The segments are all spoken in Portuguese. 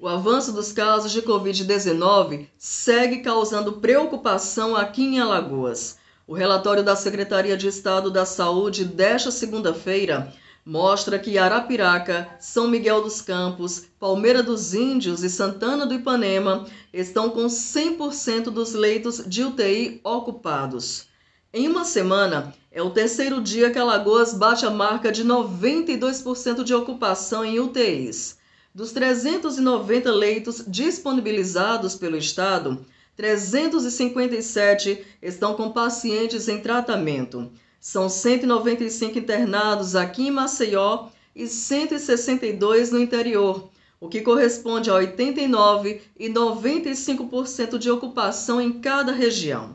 O avanço dos casos de Covid-19 segue causando preocupação aqui em Alagoas. O relatório da Secretaria de Estado da Saúde desta segunda-feira mostra que Arapiraca, São Miguel dos Campos, Palmeira dos Índios e Santana do Ipanema estão com 100% dos leitos de UTI ocupados. Em uma semana, é o terceiro dia que Alagoas bate a marca de 92% de ocupação em UTIs. Dos 390 leitos disponibilizados pelo Estado, 357 estão com pacientes em tratamento. São 195 internados aqui em Maceió e 162 no interior, o que corresponde a 89 e 95% de ocupação em cada região.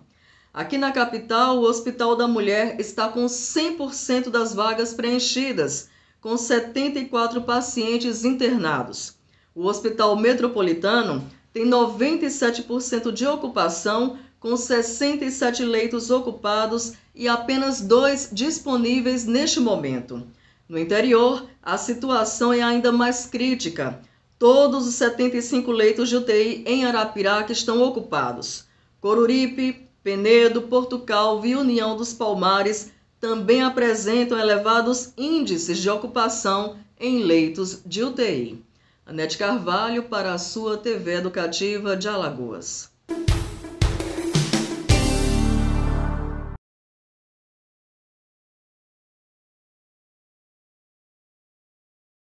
Aqui na capital, o Hospital da Mulher está com 100% das vagas preenchidas com 74 pacientes internados. O Hospital Metropolitano tem 97% de ocupação, com 67 leitos ocupados e apenas dois disponíveis neste momento. No interior, a situação é ainda mais crítica. Todos os 75 leitos de UTI em Arapiraca estão ocupados. Coruripe, Penedo, Portugal e União dos Palmares também apresentam elevados índices de ocupação em leitos de UTI. Anete Carvalho para a sua TV Educativa de Alagoas.